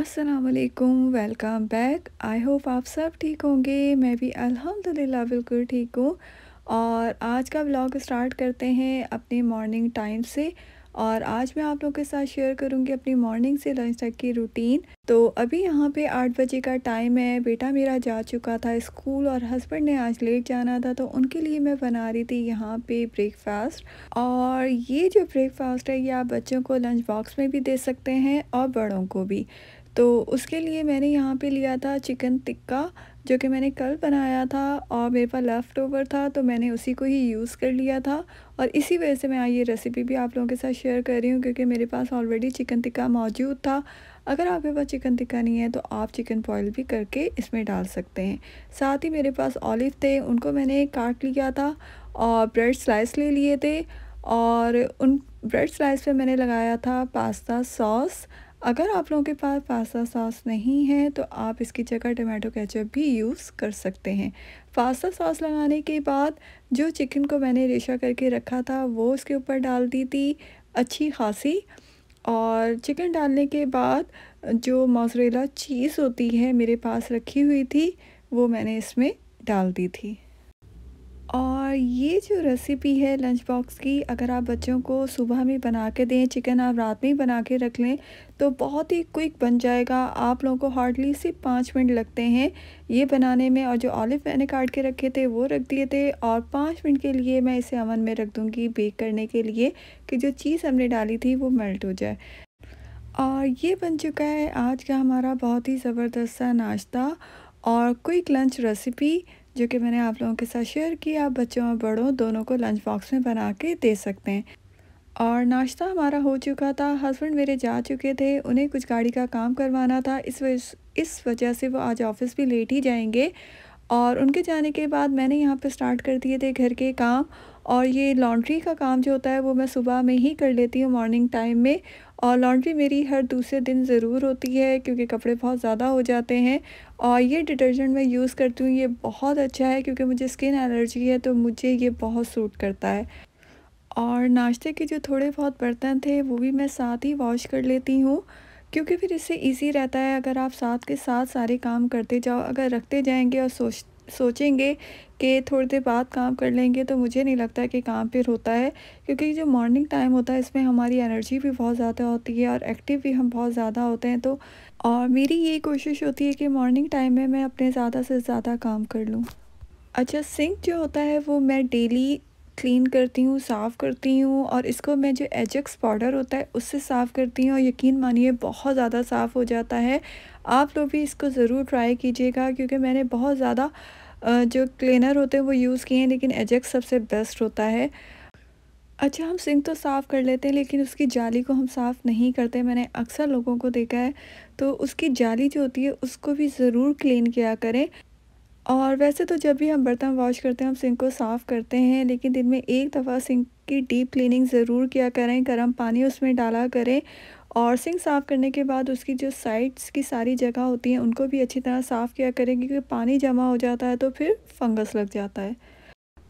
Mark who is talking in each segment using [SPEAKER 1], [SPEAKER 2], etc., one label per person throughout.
[SPEAKER 1] असलकुम welcome back I hope आप सब ठीक होंगे मैं भी अल्हम्दुलिल्लाह बिल्कुल ठीक हूँ और आज का ब्लॉग स्टार्ट करते हैं अपने मॉर्निंग टाइम से और आज मैं आप लोगों के साथ शेयर करूँगी अपनी मॉर्निंग से लंच तक की रूटीन तो अभी यहाँ पे आठ बजे का टाइम है बेटा मेरा जा चुका था स्कूल और हस्बैंड ने आज लेट जाना था तो उनके लिए मैं बना रही थी यहाँ पे ब्रेकफास्ट और ये जो ब्रेकफास्ट है ये आप बच्चों को लंच बॉक्स में भी दे सकते हैं और बड़ों को भी तो उसके लिए मैंने यहाँ पे लिया था चिकन टिक्का जो कि मैंने कल बनाया था और मेरे पास लेफ़्ट ओवर था तो मैंने उसी को ही यूज़ कर लिया था और इसी वजह से मैं ये रेसिपी भी आप लोगों के साथ शेयर कर रही हूँ क्योंकि मेरे पास ऑलरेडी चिकन टिक्का मौजूद था अगर आपके पास चिकन टिक्का नहीं है तो आप चिकन बॉयल भी करके इसमें डाल सकते हैं साथ ही मेरे पास ऑलिव थे उनको मैंने काट लिया था और ब्रेड स्लाइस ले लिए थे और उन ब्रेड स्लाइस पर मैंने लगाया था पास्ता सॉस अगर आप लोगों के पास पास्ता सॉस नहीं है तो आप इसकी जगह टमाटो केचप भी यूज़ कर सकते हैं पास्ता सॉस लगाने के बाद जो चिकन को मैंने रेशा करके रखा था वो उसके ऊपर डाल दी थी अच्छी खासी और चिकन डालने के बाद जो मोजरेला चीज़ होती है मेरे पास रखी हुई थी वो मैंने इसमें डाल दी थी और ये जो रेसिपी है लंच बॉक्स की अगर आप बच्चों को सुबह में बना के दें चिकन आप रात में ही बना के रख लें तो बहुत ही क्विक बन जाएगा आप लोगों को हार्डली सिर्फ पाँच मिनट लगते हैं ये बनाने में और जो ऑलिव मैंने काट के रखे थे वो रख दिए थे और पाँच मिनट के लिए मैं इसे अवन में रख दूँगी बेक करने के लिए कि जो चीज़ हमने डाली थी वो मेल्ट हो जाए और ये बन चुका है आज का हमारा बहुत ही ज़बरदस्त सा नाश्ता और क्विक लंच रेसिपी जो कि मैंने आप लोगों के साथ शेयर की आप बच्चों और बड़ों दोनों को लंच बॉक्स में बना के दे सकते हैं और नाश्ता हमारा हो चुका था हस्बैंड मेरे जा चुके थे उन्हें कुछ गाड़ी का काम करवाना था इस वजह इस वजह से वो आज ऑफिस भी लेट ही जाएंगे और उनके जाने के बाद मैंने यहाँ पे स्टार्ट कर दिए थे घर के काम और ये लॉन्ड्री का काम जो होता है वो मैं सुबह में ही कर लेती हूँ मॉर्निंग टाइम में और लॉन्ड्री मेरी हर दूसरे दिन ज़रूर होती है क्योंकि कपड़े बहुत ज़्यादा हो जाते हैं और ये डिटर्जेंट मैं यूज़ करती हूँ ये बहुत अच्छा है क्योंकि मुझे स्किन एलर्जी है तो मुझे ये बहुत सूट करता है और नाश्ते के जो थोड़े बहुत बर्तन थे वो भी मैं साथ ही वॉश कर लेती हूँ क्योंकि फिर इससे ईजी रहता है अगर आप साथ के साथ सारे काम करते जाओ अगर रखते जाएंगे और सोच सोचेंगे कि थोड़ी देर बाद काम कर लेंगे तो मुझे नहीं लगता कि काम फिर होता है क्योंकि जो मॉर्निंग टाइम होता है इसमें हमारी एनर्जी भी बहुत ज़्यादा होती है और एक्टिव भी हम बहुत ज़्यादा होते हैं तो और मेरी ये कोशिश होती है कि मॉर्निंग टाइम में मैं अपने ज़्यादा से ज़्यादा काम कर लूँ अच्छा सिंक जो होता है वो मैं डेली क्लीन करती हूँ साफ़ करती हूँ और इसको मैं जो एजक्स पाउडर होता है उससे साफ़ करती हूँ और यकीन मानिए बहुत ज़्यादा साफ़ हो जाता है आप लोग भी इसको ज़रूर ट्राई कीजिएगा क्योंकि मैंने बहुत ज़्यादा जो क्लीनर होते हैं वो यूज़ किए हैं लेकिन एजक्स सबसे बेस्ट होता है अच्छा हम सिंक तो साफ़ कर लेते हैं लेकिन उसकी जाली को हम साफ़ नहीं करते मैंने अक्सर लोगों को देखा है तो उसकी जाली जो होती है उसको भी ज़रूर क्लीन किया करें और वैसे तो जब भी हम बर्तन वॉश करते हैं हम सिंक को साफ़ करते हैं लेकिन दिन में एक दफ़ा सिंक की डीप क्लीनिंग ज़रूर किया करें गर्म पानी उसमें डाला करें और सिंक साफ़ करने के बाद उसकी जो साइड्स की सारी जगह होती हैं उनको भी अच्छी तरह साफ़ किया करें क्योंकि पानी जमा हो जाता है तो फिर फंगस लग जाता है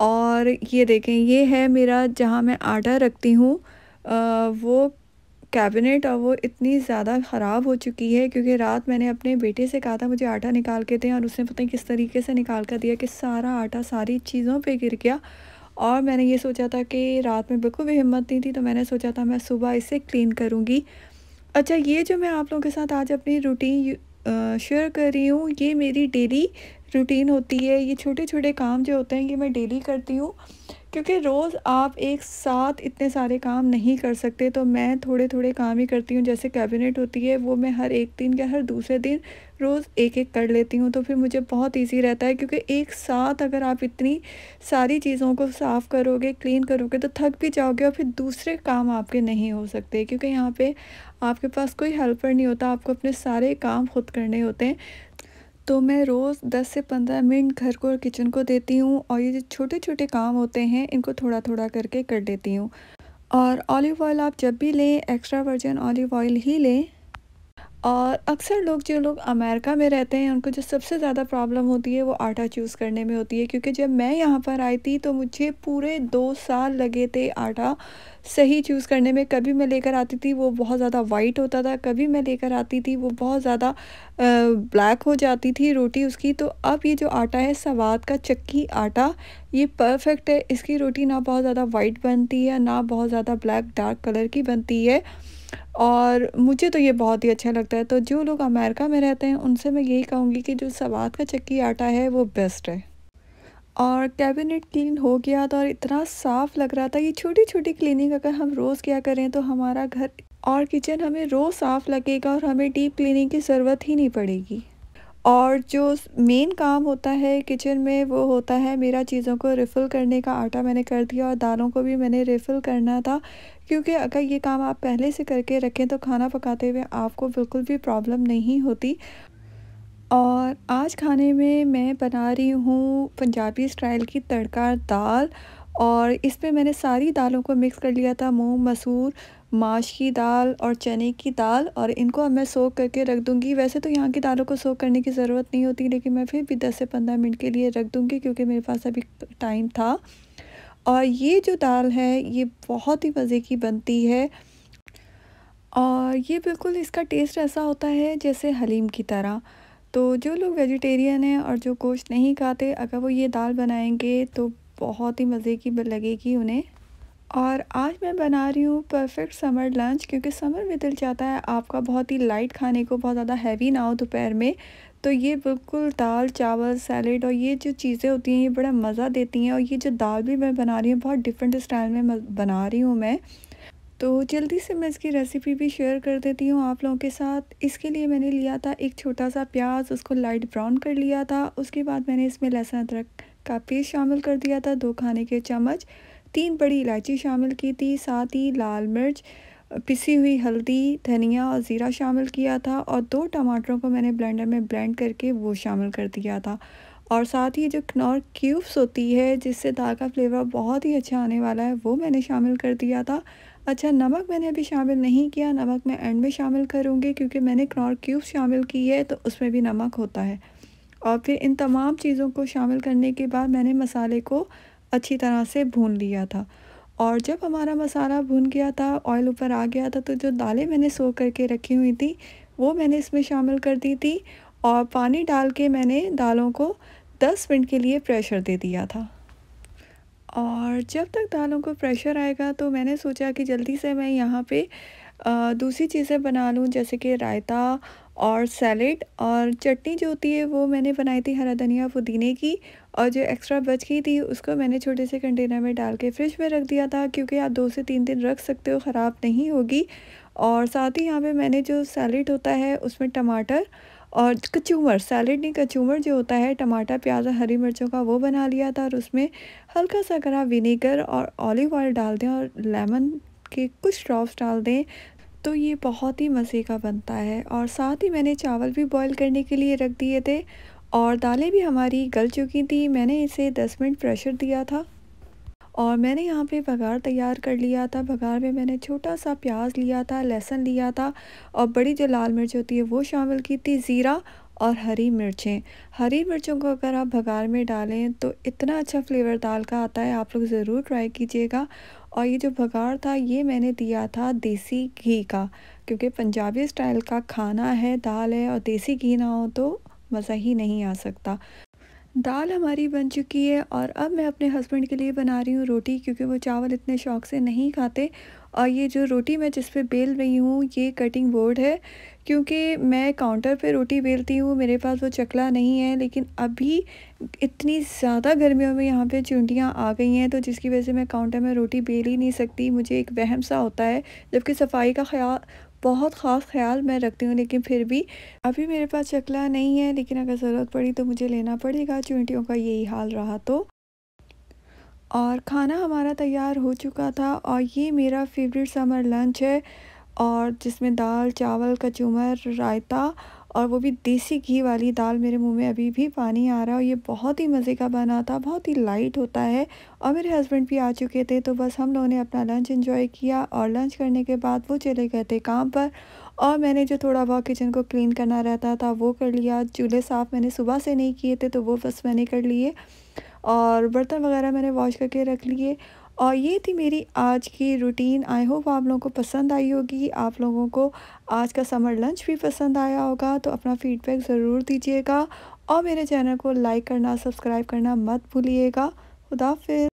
[SPEAKER 1] और ये देखें ये है मेरा जहाँ मैं आटा रखती हूँ वो कैबिनेट और वो इतनी ज़्यादा ख़राब हो चुकी है क्योंकि रात मैंने अपने बेटे से कहा था मुझे आटा निकाल के दें और उसने पता नहीं किस तरीके से निकाल कर दिया कि सारा आटा सारी चीज़ों पे गिर गया और मैंने ये सोचा था कि रात में बिल्कुल भी हिम्मत नहीं थी तो मैंने सोचा था मैं सुबह इसे क्लीन करूँगी अच्छा ये जो मैं आप लोगों के साथ आज अपनी रूटीन शेयर कर रही हूँ ये मेरी डेली रूटीन होती है ये छोटे छोटे काम जो होते हैं ये मैं डेली करती हूँ क्योंकि रोज़ आप एक साथ इतने सारे काम नहीं कर सकते तो मैं थोड़े थोड़े काम ही करती हूँ जैसे कैबिनेट होती है वो मैं हर एक दिन या हर दूसरे दिन रोज़ एक एक कर लेती हूँ तो फिर मुझे बहुत इजी रहता है क्योंकि एक साथ अगर आप इतनी सारी चीज़ों को साफ़ करोगे क्लीन करोगे तो थक भी जाओगे और फिर दूसरे काम आपके नहीं हो सकते क्योंकि यहाँ पर आपके पास कोई हेल्पर नहीं होता आपको अपने सारे काम खुद करने होते हैं तो मैं रोज़ 10 से 15 मिनट घर को और किचन को देती हूँ और ये जो छोटे छोटे काम होते हैं इनको थोड़ा थोड़ा करके कर देती हूँ और ऑलिव ऑयल आप जब भी लें एक्स्ट्रा वर्जन ऑलिव ऑयल ही लें और अक्सर लोग जो लोग अमेरिका में रहते हैं उनको जो सबसे ज़्यादा प्रॉब्लम होती है वो आटा चूज़ करने में होती है क्योंकि जब मैं यहाँ पर आई थी तो मुझे पूरे दो साल लगे थे आटा सही चूज़ करने में कभी मैं लेकर आती थी वो बहुत ज़्यादा वाइट होता था कभी मैं लेकर आती थी वो बहुत ज़्यादा ब्लैक हो जाती थी रोटी उसकी तो अब ये जो आटा है सवाद का चक्की आटा ये परफेक्ट है इसकी रोटी ना बहुत ज़्यादा वाइट बनती है ना बहुत ज़्यादा ब्लैक डार्क कलर की बनती है और मुझे तो ये बहुत ही अच्छा लगता है तो जो लोग अमेरिका में रहते हैं उनसे मैं यही कहूँगी कि जो सवाद का चक्की आटा है वो बेस्ट है और कैबिनेट क्लीन हो गया था और इतना साफ़ लग रहा था कि छोटी छोटी क्लीनिंग अगर हम रोज़ क्या करें तो हमारा घर और किचन हमें रोज़ साफ़ लगेगा और हमें डीप क्लीनिंग की ज़रूरत ही नहीं पड़ेगी और जो मेन काम होता है किचन में वो होता है मेरा चीज़ों को रिफ़िल करने का आटा मैंने कर दिया और दालों को भी मैंने रिफ़िल करना था क्योंकि अगर ये काम आप पहले से करके रखें तो खाना पकाते हुए आपको बिल्कुल भी प्रॉब्लम नहीं होती और आज खाने में मैं बना रही हूँ पंजाबी स्टाइल की तड़का दाल और इस पर मैंने सारी दालों को मिक्स कर लिया था मूंग मसूर माश की दाल और चने की दाल और इनको अब मैं सोख करके रख दूंगी वैसे तो यहाँ की दालों को सोख करने की ज़रूरत नहीं होती लेकिन मैं फिर भी 10 से 15 मिनट के लिए रख दूंगी क्योंकि मेरे पास अभी टाइम था और ये जो दाल है ये बहुत ही मज़े की बनती है और ये बिल्कुल इसका टेस्ट ऐसा होता है जैसे हलीम की तरह तो जो लोग वेजिटेरियन हैं और जो गोश्त नहीं खाते अगर वो ये दाल बनाएंगे तो बहुत ही मज़े की लगेगी उन्हें और आज मैं बना रही हूँ परफेक्ट समर लंच क्योंकि समर में दिल चाहता है आपका बहुत ही लाइट खाने को बहुत ज़्यादा हैवी ना हो दोपहर में तो ये बिल्कुल दाल चावल सैलड और ये जो चीज़ें होती हैं ये बड़ा मज़ा देती हैं और ये जो दाल भी मैं बना रही हूँ बहुत डिफरेंट स्टाइल में बना रही हूँ मैं तो जल्दी से मैं इसकी रेसिपी भी शेयर कर देती हूँ आप लोगों के साथ इसके लिए मैंने लिया था एक छोटा सा प्याज उसको लाइट ब्राउन कर लिया था उसके बाद मैंने इसमें लहसुन अदरक का पेस्ट शामिल कर दिया था दो खाने के चम्मच तीन बड़ी इलायची शामिल की थी साथ ही लाल मिर्च पिसी हुई हल्दी धनिया और ज़ीरा शामिल किया था और दो टमाटरों को मैंने ब्लेंडर में ब्लेंड करके वो शामिल कर दिया था और साथ ही जो कनौर क्यूब्स होती है जिससे दाल का फ्लेवर बहुत ही अच्छा आने वाला है वो मैंने शामिल कर दिया था अच्छा नमक मैंने अभी शामिल नहीं किया नमक मैं एंड में शामिल करूँगी क्योंकि मैंने कनौर क्यूब्स शामिल की है तो उसमें भी नमक होता है और फिर इन तमाम चीज़ों को शामिल करने के बाद मैंने मसाले को अच्छी तरह से भून लिया था और जब हमारा मसाला भून गया था ऑयल ऊपर आ गया था तो जो दालें मैंने सो करके रखी हुई थी वो मैंने इसमें शामिल कर दी थी और पानी डाल के मैंने दालों को 10 मिनट के लिए प्रेशर दे दिया था और जब तक दालों को प्रेशर आएगा तो मैंने सोचा कि जल्दी से मैं यहाँ पे दूसरी चीज़ें बना लूँ जैसे कि रायता और सैलेड और चटनी जो होती है वो मैंने बनाई थी हरा धनिया पुदीने की और जो एक्स्ट्रा बच गई थी उसको मैंने छोटे से कंटेनर में डाल के फ्रिज में रख दिया था क्योंकि आप दो से तीन दिन रख सकते हो ख़राब नहीं होगी और साथ ही यहाँ पे मैंने जो सैलेड होता है उसमें टमाटर और कचूमर सैलड नहीं कचूमर जो होता है टमाटर प्याज और हरी मिर्चों का वो बना लिया था और उसमें हल्का सा अगर विनेगर और ऑलिव ऑयल डाल दें और लेमन के कुछ ड्रॉप्स डाल दें तो ये बहुत ही मज़े का बनता है और साथ ही मैंने चावल भी बॉईल करने के लिए रख दिए थे और दालें भी हमारी गल चुकी थी मैंने इसे 10 मिनट प्रेशर दिया था और मैंने यहाँ पे भगार तैयार कर लिया था भगार में मैंने छोटा सा प्याज लिया था लहसुन लिया था और बड़ी जो लाल मिर्च होती है वो शामिल की थी ज़ीरा और हरी मिर्चें हरी मिर्चों को अगर आप भगार में डालें तो इतना अच्छा फ्लेवर दाल का आता है आप लोग ज़रूर ट्राई कीजिएगा और ये जो भगार था ये मैंने दिया था देसी घी का क्योंकि पंजाबी स्टाइल का खाना है दाल है और देसी घी ना हो तो मज़ा ही नहीं आ सकता दाल हमारी बन चुकी है और अब मैं अपने हस्बैंड के लिए बना रही हूँ रोटी क्योंकि वो चावल इतने शौक से नहीं खाते और ये जो रोटी मैं जिस पे बेल रही हूँ ये कटिंग बोर्ड है क्योंकि मैं काउंटर पे रोटी बेलती हूँ मेरे पास वो चकला नहीं है लेकिन अभी इतनी ज़्यादा गर्मियों में यहाँ पे चूंटियाँ आ गई हैं तो जिसकी वजह से मैं काउंटर में रोटी बेल ही नहीं सकती मुझे एक वहम सा होता है जबकि सफाई का ख्याल बहुत ख़ास ख्याल मैं रखती हूँ लेकिन फिर भी अभी मेरे पास चकला नहीं है लेकिन अगर ज़रूरत पड़ी तो मुझे लेना पड़ेगा चूंटियों का यही हाल रहा तो और खाना हमारा तैयार हो चुका था और ये मेरा फेवरेट समर लंच है और जिसमें दाल चावल कचूमर रायता और वो भी देसी घी वाली दाल मेरे मुंह में अभी भी पानी आ रहा है और ये बहुत ही मज़े का बना था बहुत ही लाइट होता है और मेरे हस्बैंड भी आ चुके थे तो बस हम लोगों ने अपना लंच इन्जॉय किया और लंच करने के बाद वो चले गए थे काम पर और मैंने जो थोड़ा बहुत किचन को क्लीन करना रहता था वो कर लिया चूल्हे साफ़ मैंने सुबह से नहीं किए थे तो वो बस मैंने कर लिए और बर्तन वगैरह मैंने वॉश करके रख लिए और ये थी मेरी आज की रूटीन आई होप आप लोगों को पसंद आई होगी आप लोगों को आज का समर लंच भी पसंद आया होगा तो अपना फीडबैक ज़रूर दीजिएगा और मेरे चैनल को लाइक करना सब्सक्राइब करना मत भूलिएगा खुदाफिज